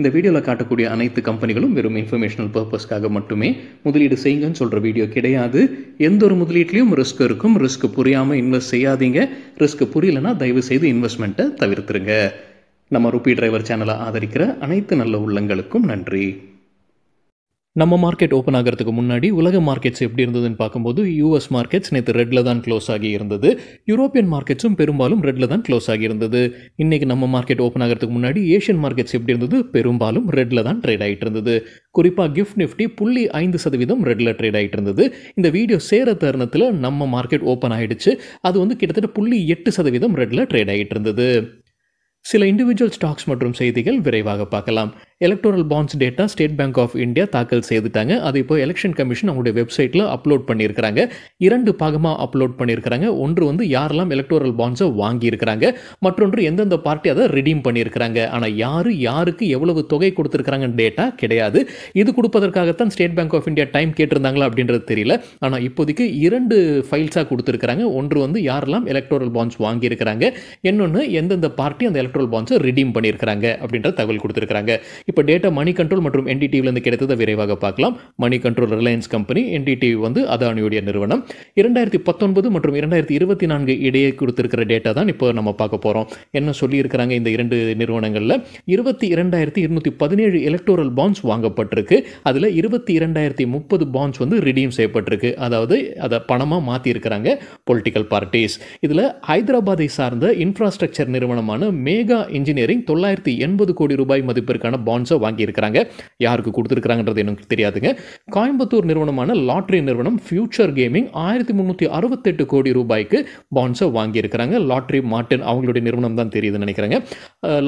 இந்த வீடியோவில் காட்டக்கூடிய அனைத்து கம்பெனிகளும் வெறும் இன்ஃபர்மேஷனல் பர்பஸ்க்காக மட்டுமே முதலீடு செய்யுங்கன்னு சொல்கிற வீடியோ கிடையாது எந்த ஒரு முதலீட்லேயும் ரிஸ்க் இருக்கும் ரிஸ்க் புரியாமல் இன்வெஸ்ட் செய்யாதீங்க ரிஸ்க் புரியலன்னா தயவு செய்து இன்வெஸ்ட்மெண்ட்டை தவிர்த்துருங்க நம்ம ருபி டிரைவர் சேனலை ஆதரிக்கிற அனைத்து நல்ல உள்ளங்களுக்கும் நன்றி நம்ம மார்க்கெட் ஓப்பன் ஆகிறதுக்கு முன்னாடி உலக மார்க்கெட்ஸ் எப்படி இருந்ததுன்னு பார்க்கும்போது யூஎஸ் மார்க்கெட்ஸ் நேற்று ரெட்டில் தான் க்ளோஸ் ஆகி இருந்தது யூரோப்பியன் மார்க்கெட்ஸும் பெரும்பாலும் ரெட்டில் தான் க்ளோஸ் ஆகி இருந்தது இன்றைக்கி நம்ம மார்க்கெட் ஓப்பன் ஆகிறதுக்கு முன்னாடி ஏஷியன் மார்க்கெட்ஸ் எப்படி இருந்தது பெரும்பாலும் ரெட்டில் தான் ட்ரேட் ஆகிட்டு இருந்தது குறிப்பாக கிஃப்ட் நிஃப்டி புள்ளி ஐந்து சதவீதம் ரெட்டில் ட்ரேட் ஆகிட்டு இருந்தது இந்த வீடியோ சேர தருணத்தில் நம்ம மார்க்கெட் ஓப்பன் ஆகிடுச்சு அது வந்து கிட்டத்தட்ட புள்ளி எட்டு சதவீதம் ரெட்டில் ட்ரேட் ஆகிட்டு இருந்தது சில இண்டிவிஜுவல் ஸ்டாக்ஸ் மற்றும் செய்திகள் விரைவாக பார்க்கலாம் electoral bonds data State Bank of India தாக்கல் செய்துட்டாங்க அது இப்போ எலெக்ஷன் கமிஷன் அவங்களுடைய வெப்சைட்டில் அப்லோட் பண்ணியிருக்கிறாங்க இரண்டு பாகமாக அப்லோட் பண்ணியிருக்கிறாங்க ஒன்று வந்து யாரெல்லாம் எலக்ட்ரல் பாண்ட்ஸை வாங்கியிருக்கிறாங்க மற்றொன்று எந்தெந்த பார்ட்டி அதை ரிடீம் பண்ணியிருக்கிறாங்க ஆனால் யார் யாருக்கு எவ்வளவு தொகை கொடுத்துருக்குறாங்கன்னு டேட்டா கிடையாது இது கொடுப்பதற்காகத்தான் State Bank of India time கேட்டிருந்தாங்களா அப்படின்றது தெரியல ஆனால் இப்போதைக்கு இரண்டு ஃபைல்ஸாக கொடுத்துருக்குறாங்க ஒன்று வந்து யாரெல்லாம் எலக்ட்ரல் பாண்ட்ஸ் வாங்கியிருக்கிறாங்க இன்னொன்று எந்தெந்த பார்ட்டி அந்த எலக்ட்ரல் பாண்ட்ஸை ரிடீம் பண்ணியிருக்கிறாங்க அப்படின்ற தகவல் கொடுத்துருக்குறாங்க இப்போ டேட்டா மணி கண்ட்ரோல் மற்றும் என்டிடிவிலேருந்து கிடைத்ததை விரைவாக பார்க்கலாம் மணி கண்ட்ரோல் ரிலையன்ஸ் கம்பெனி என்டிடிவி வந்து அதானியுடைய நிறுவனம் இரண்டாயிரத்தி பத்தொன்பது மற்றும் இரண்டாயிரத்தி இருபத்தி நான்கு இடையே கொடுத்துருக்கிற டேட்டா தான் இப்போ நம்ம பார்க்க போகிறோம் என்ன சொல்லியிருக்கிறாங்க இந்த இரண்டு நிறுவனங்களில் இருபத்தி இரண்டாயிரத்தி இருநூற்றி பதினேழு எலக்டோரல் பாண்ட்ஸ் வாங்கப்பட்டிருக்கு அதில் இருபத்தி இரண்டாயிரத்தி முப்பது பாண்ட்ஸ் வந்து ரிடீம் செய்யப்பட்டிருக்கு அதாவது அதை பணமாக மாற்றியிருக்கிறாங்க பொலிட்டிக்கல் பார்ட்டிஸ் இதில் ஹைதராபாத்தை சார்ந்த இன்ஃப்ராஸ்ட்ரக்சர் நிறுவனமான மேகா இன்ஜினியரிங் தொள்ளாயிரத்தி எண்பது கோடி ரூபாய் மதிப்பிற்கான பாண்ட்ஸை வாங்கியிருக்கிறாங்க யாருக்கு கொடுத்துருக்காங்கன்றது எனக்கு தெரியாதுங்க கோயம்புத்தூர் நிறுவனமான லாட்ரி நிறுவனம் ஃபியூச்சர் கேமிங் ஆயிரத்தி முந்நூற்றி அறுபத்தெட்டு கோடி ரூபாய்க்கு பாண்ட்ஸோ வாங்கியிருக்கிறாங்க லாட்ரி மார்ட்டின் அவங்களுடைய நிறுவனம் தான் தெரியுதுன்னு நினைக்கிறாங்க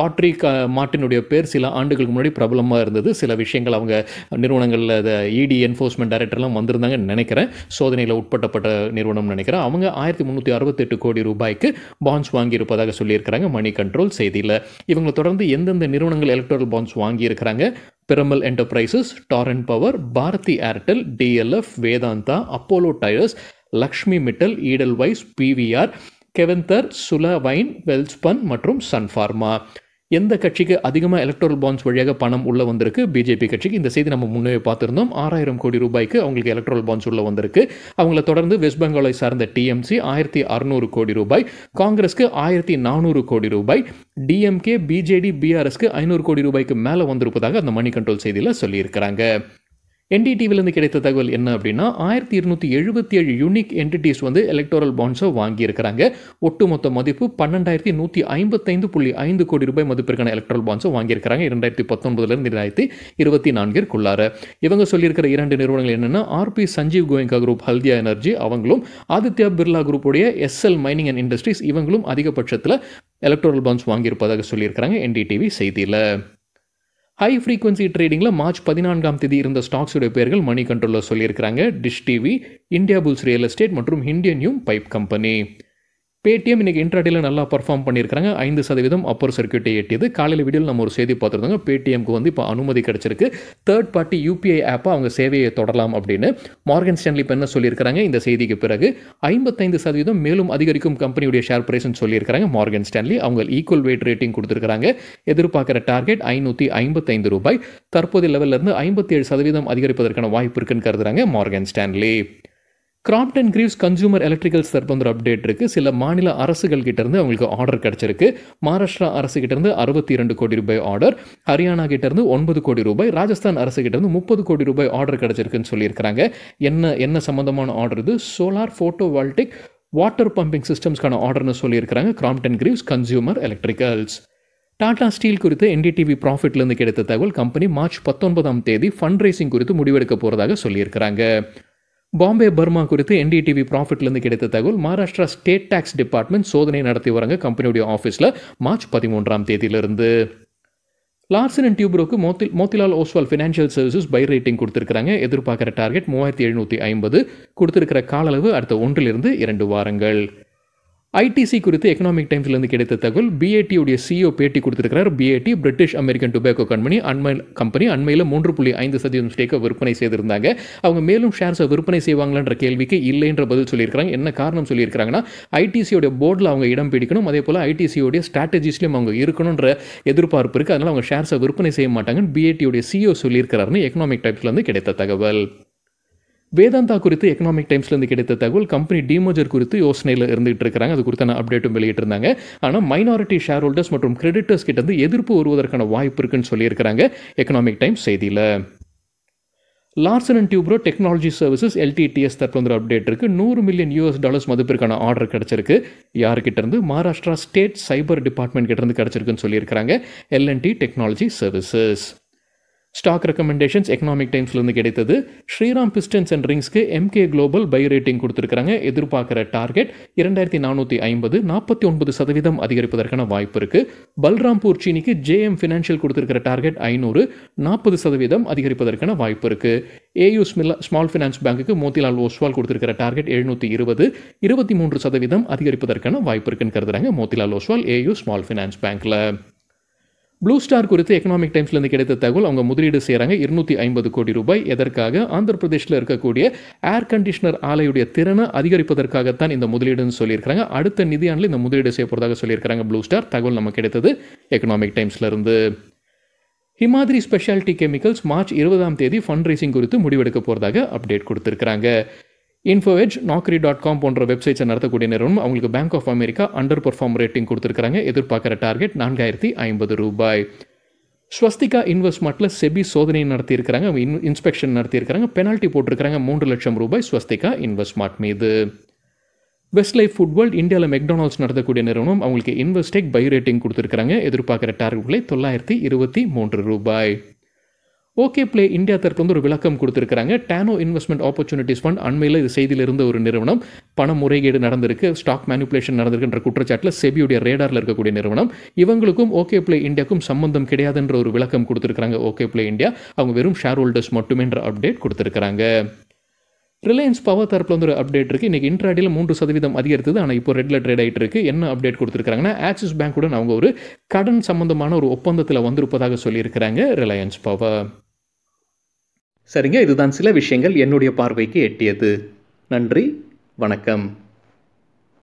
லாட்ரி மார்ட்டினுடைய பேர் சில ஆண்டுகளுக்கு முன்னாடி பிரபலமாக இருந்தது சில விஷயங்கள் அவங்க நிறுவனங்களில் இடி e என்ஃபோர்ஸ்மெண்ட் டைரக்டர்லாம் வந்திருந்தாங்கன்னு நினைக்கிறேன் சோதனையில் உட்பட்டப்பட்ட நிறுவனம்னு நினைக்கிறேன் அவங்க ஆயிரத்தி முந்நூற்றி அறுபத்தெட்டு கோடி ரூபாய்க்கு பாண்ட்ஸ் வாங்கியிருப்பதாக சொல்லியிருக்கிறாங்க மணி கண்ட்ரோல் செய்தியில் இவங்களை தொடர்ந்து எந்தெந்த நிறுவனங்கள் எலக்ட்ரல் பாண்ட்ஸ் வாங்கி வாங்கியிருக்கிறாங்க Piramal enterprises Torrent power Bharti Airtel DLF Vedanta Apollo tyres Lakshmi Mittal Edelweiss PVR Keventer சுலவைன் வெல்ஸ்பன் மற்றும் சன்ஃபார்மா எந்த கட்சிக்கு அதிகமாக எலக்ட்ரல் பாண்ட்ஸ் வழியாக பணம் உள்ளே வந்திருக்கு பிஜேபி கட்சிக்கு இந்த செய்தி நம்ம முன்னே பார்த்துருந்தோம் ஆறாயிரம் கோடி ரூபாய்க்கு அவங்களுக்கு எலக்ட்ரல் பாண்ட்ஸ் உள்ளே வந்திருக்கு அவங்கள தொடர்ந்து வெஸ்ட் பெங்காலை சார்ந்த டிஎம்சி ஆயிரத்தி அறுநூறு கோடி ரூபாய் காங்கிரஸ்க்கு ஆயிரத்தி நானூறு கோடி ரூபாய் டிஎம்கே பிஜேடி பிஆர்எஸ்க்கு ஐநூறு கோடி ரூபாய்க்கு மேலே வந்திருப்பதாக அந்த மணி கண்ட்ரோல் செய்தியில் சொல்லியிருக்கிறாங்க என்டிடிவிலேருந்து கிடைத்த தகவல் என்ன அப்படின்னா ஆயிரத்தி இருநூற்றி எழுபத்தி ஏழு யூனிக் என்டிட்டிஸ் வந்து எலக்டோரல் பாண்ட்ஸை வாங்கியிருக்கிறாங்க ஒட்டுமொத்த மதிப்பு பன்னெண்டாயிரத்தி நூற்றி ஐம்பத்தைந்து புள்ளி ஐந்து கோடி ரூபாய் மதிப்பிற்கான எலக்ட்ரல் பாண்ட்ஸை வாங்கியிருக்காங்க இரண்டாயிரத்தி பத்தொன்பதுலேருந்து இரண்டாயிரத்தி இருபத்தி நான்கிற்குள்ளார இவங்க சொல்லியிருக்கிற இரண்டு நிறுவனங்கள் என்னென்னா RP Sanjiv Goenka group Haldia energy அவங்களும் ஆதித்யா பிர்லா குரூப்புடைய எஸ்எல் மைனிங் அண்ட் இண்டஸ்ட்ரீஸ் இவங்களும் அதிகபட்சத்தில் எலக்ட்ரல் பாண்ட்ஸ் வாங்கியிருப்பதாக சொல்லியிருக்கிறாங்க என்டிடிவி செய்தியில் ஹை ஃப்ரீக்வன்சி ட்ரேடிங்கில் மார்ச் பதினான்காம் தேதி இருந்த ஸ்டாக்ஸுடைய பேர்கள் மணி கண்ட்ரோலில் சொல்லியிருக்கிறாங்க dish TV India bulls real estate மற்றும் Indian Hume pipe company Paytm இன்றைக்கி இன்ட்ராடியில் நல்லா பர்ஃபார்ம் பண்ணியிருக்காங்க ஐந்து சதவீதம் அப்பர் சர்க்கியூட்டை எட்டியது காலையில் வீடியோவில் நம்ம ஒரு செய்தி பார்த்துருந்தோங்க பேடிஎம்க்கு வந்து இப்போ அனுமதி கிடச்சிருக்கு தேர்ட் பார்ட்டி யூபிஐ ஆப்பை அவங்க சேவையை தொடரலாம் அப்படின்னு மார்கன் ஸ்டான்லி இப்போ என்ன சொல்லியிருக்கிறாங்க இந்த செய்திக்கு பிறகு ஐம்பத்தைந்து சதவீதம் மேலும் அதிகரிக்கும் கம்பெனியுடைய ஷேர் பிரைஸ்னு சொல்லியிருக்கிறாங்க மார்கன் ஸ்டான்லி அவங்க ஈக்குவல் வெயிட் ரேட்டிங் கொடுத்துருக்காங்க எதிர்பார்க்குற டார்கெட் ஐநூற்றி ஐம்பத்தைந்து ரூபாய் தற்போதைய லெவலில் இருந்து ஐம்பத்தி ஏழு சதவீதம் அதிகரிப்பதற்கான வாய்ப்பு இருக்குன்னு கருதுறாங்க Morgan Stanley Crompton Greaves consumer electricals தற்போது அப்டேட் இருக்குது சில மாநில அரசுகள் கிட்டேருந்து அவங்களுக்கு ஆர்டர் கிடச்சிருக்கு மகாராஷ்டிரா அரசு இருந்து அறுபத்தி இரண்டு கோடி ரூபாய் ஆர்டர் ஹரியானா இருந்து ஒன்பது கோடி ரூபாய் ராஜஸ்தான் அரசு இருந்து முப்பது கோடி ரூபாய் ஆர்டர் கிடைச்சிருக்குன்னு சொல்லியிருக்கிறாங்க என்ன என்ன சம்மந்தமான ஆர்டர் இது solar photovoltaic water pumping சிஸ்டம்ஸ்க்கான ஆர்டர்னு சொல்லியிருக்கிறாங்க Crompton Greaves consumer electricals Tata steel குறித்து என்டிடிவி ப்ராஃபிட்லேருந்து கிடைத்த தகவல் கம்பெனி மார்ச் பத்தொன்பதாம் தேதி ஃபண்ட் ரேசிங் குறித்து முடிவெடுக்க போகிறதாக சொல்லியிருக்கிறாங்க பாம்பே பர்மா குறித்து என்டிடிவி ப்ராஃபிட்லேருந்து கிடைத்த தகவல் மகாராஷ்டிரா ஸ்டேட் டேக்ஸ் டிபார்ட்மெண்ட் சோதனை நடத்தி வராங்க கம்பெனியுடைய ஆஃபீஸில் மார்ச் பதிமூன்றாம் தேதியிலிருந்து லார்சன் அண்ட் டியூப்ரோக்கு Motilal Motilal Oswal financial services buy rating கொடுத்துருக்காங்க எதிர்பார்க்குற டார்கெட் மூவாயிரத்தி எழுநூற்றி ஐம்பது கொடுத்துருக்கிற கால அளவு அடுத்த ஒன்றிலிருந்து இரண்டு வாரங்கள் ஐடிசி குறித்து எக்கனாமிக் டைம்ஸ்லேருந்து கிடைத்த தகவல் உடைய சிஓ e பேட்டி கொடுத்துருக்கிறார் BAT British American tobacco company அண்மை கம்பெனி அண்மையில் மூன்று புள்ளி ஐந்து சதவீதம் ஸ்டேக்கை விற்பனை செய்திருந்தாங்க அவங்க மேலும் ஷேர்ஸை விற்பனை செய்வாங்களான்ற கேள்விக்கு இல்லைன்ற பதில் சொல்லியிருக்கிறாங்க என்ன காரணம் சொல்லியிருக்காங்கன்னா ஐடிசியோட போர்டில் அவங்க இடம் பிடிக்கணும் அதே போல் ஐடிசியோடைய ஸ்ட்ராட்டஜிஸ்லையும் அவங்க இருக்கணுன்ற எதிர்பார்ப்பு இருக்குது அதனால் அவங்க ஷேர்ஸை விற்பனை செய்ய மாட்டாங்கன்னு பிஏடியுடைய சிஓ e சொல்லியிருக்கிறாருன்னு எக்கனாமிக் டைம்ஸ்லேருந்து கிடைத்த தகவல் வேதாந்தா குறித்து எக்கனாமிக் டைம்ஸ்லேருந்து கிடைத்த தகவல் கம்பெனி டிமோஜர் குறித்து யோசனையில் இருந்துகிட்டு இருக்கிறாங்க அது குறித்தான அப்டேட்டும் வெளியிட்டிருந்தாங்க ஆனால் மைனாரிட்டி ஷேர் ஹோல்டர்ஸ் மற்றும் கிரெடிட்டர்ஸ் கிட்ட வந்து எதிர்ப்பு வருவதற்கான வாய்ப்பு இருக்குன்னு சொல்லியிருக்கிறாங்க எக்கனாமிக் டைம்ஸ் செய்தியில் Larsen and Toubro technology services LTTS தற்போது அப்டேட் இருக்குது நூறு மில்லியன் யூஎஸ் டாலர்ஸ் மதிப்பிற்கான ஆர்டர் கிடச்சிருக்கு இருந்து மகாராஷ்டிரா ஸ்டேட் சைபர் டிபார்ட்மெண்ட் கிட்டேருந்து கிடைச்சிருக்குன்னு சொல்லியிருக்கிறாங்க LNT technology services stock recommendations economic டைம்ஸ்லேருந்து கிடைத்தது ஸ்ரீராம் பிஸ்டன்ஸ் அண்ட் ரிங்ஸ்க்கு எம்கே குளோபல் பை ரேட்டிங் கொடுத்துருக்காங்க எதிர்பார்க்குற டார்கெட் இரண்டாயிரத்தி நானூற்றி ஐம்பது நாற்பத்தி ஒன்பது சதவீதம் அதிகரிப்பதற்கான வாய்ப்பு இருக்குது பல்ராம்பூர் சீனிக்கு ஜேஎம் ஃபினான்ஷியல் கொடுத்துருக்கிற டார்கெட் ஐநூறு நாற்பது சதவீதம் அதிகரிப்பதற்கான வாய்ப்பு இருக்குது ஏயூ ஸ்மில்லா ஸ்மால் ஃபினான்ஸ் பேங்குக்கு மோதிலால் ஓஸ்வால் கொடுத்துருக்கிற டார்கெட் எழுநூற்றி இருபது இருபத்தி மூன்று சதவீதம் அதிகரிப்பதற்கான வாய்ப்பு இருக்குன்னு கருதுறாங்க Motilal Oswal AU small finance பேங்க்கில் ப்ளூ ஸ்டார் குறித்து எக்கனாமிக் டைம்ஸ்லேருந்து கிடைத்த தகவல் அவங்க முதலீடு செய்கிறாங்க இருநூற்றி ஐம்பது கோடி ரூபாய் எதற்காக ஆந்திர பிரதேஷில் இருக்கக்கூடிய ஏர் கண்டிஷனர் ஆலையுடைய திறனை அதிகரிப்பதற்காகத்தான் இந்த முதலீடுன்னு சொல்லியிருக்காங்க அடுத்த நிதியாண்டில் இந்த முதலீடு செய்ய போகிறதாக சொல்லியிருக்காங்க ப்ளூ ஸ்டார் தகவல் நம்ம கிடைத்தது எக்கனாமிக் டைம்ஸ்லேருந்து ஹிமாதிரி ஸ்பெஷாலிட்டி கெமிக்கல்ஸ் மார்ச் இருபதாம் தேதி ஃபண்ட் ரைசிங் குறித்து முடிவெடுக்க போகிறதாக அப்டேட் கொடுத்துருக்கிறாங்க இன்ஃபோவேஜ் நாக்ரி டாட் காம் போன்ற வெப்சைட்ஸை நடத்தக்கூடிய நிறுவனம் அவங்களுக்கு bank of America underperform rating கொடுத்துருக்காங்க எதிர்பார்க்குற டார்கெட் நான்காயிரத்தி ஐம்பது ரூபாய் ஸ்வஸ்திகா இன்வெஸ்ட்மெண்ட்ல செபி சோதனை நடத்தியிருக்கிறாங்க இன் இன்ஸ்பெக்ஷன் நடத்தியிருக்கிறாங்க பெனால்ட்டி போட்டிருக்கிறாங்க மூன்று லட்சம் ரூபாய் ஸ்வஸ்திகா இன்வெஸ்ட்மெண்ட் மீது வெஸ்ட் லைஃப் ஃபுட்பால் இந்தியாவில் மெக்டோனால்ஸ் நடத்தக்கூடிய நிறுவனம் அவங்களுக்கு இன்வெஸ்டேக் பை ரேட்டிங் கொடுத்துருக்காங்க எதிர்பார்க்குற டார்கெட் தொள்ளாயிரத்தி இருபத்தி மூன்று ரூபாய் ஓகே பிளே இந்தியா தரப்பு வந்து ஒரு விளக்கம் கொடுத்துருக்காங்க டேனோ இன்வெஸ்ட்மெண்ட் ஆப்பர்ச்சுனிட்டிஸ் ஃபண்ட் அண்மையில் இது செய்தியில் இருந்த ஒரு நிறுவனம் பண முறைகேடு நடந்திருக்கு ஸ்டாக் மேனிப்புலேஷன் நடந்திருக்குன்ற குற்றச்சாட்டில் செபியுடைய ரேடாரில் இருக்கக்கூடிய நிறுவனம் இவங்களுக்கும் ஓகே பிளே இந்தியாக்கும் சம்பந்தம் கிடையாதுன்ற ஒரு விளக்கம் கொடுத்துருக்காங்க ஓகே பிளே இந்தியா அவங்க வெறும் ஷேர் ஹோல்டர்ஸ் மட்டுமேன்ற அப்டேட் கொடுத்துருக்காங்க ரிலையன்ஸ் பவர் தரப்பில் வந்து ஒரு அப்டேட் இருக்குது இன்றைக்கி இன்ட்ராடியில் மூன்று சதவீதம் அதிகரித்தது ஆனால் இப்போ ரெட்டில் ட்ரேட் ஆகிட்டு இருக்குது என்ன அப்டேட் கொடுத்துருக்காங்கன்னா ஆக்சிஸ் பேங்க்குடன் அவங்க ஒரு கடன் சம்பந்தமான ஒரு ஒப்பந்தத்தில் வந்திருப்பதாக சொல்லியிருக்கிறாங்க ரிலையன்ஸ் பவர் சரிங்க இதுதான் சில விஷயங்கள் என்னுடைய பார்வைக்கு எட்டியது நன்றி வணக்கம்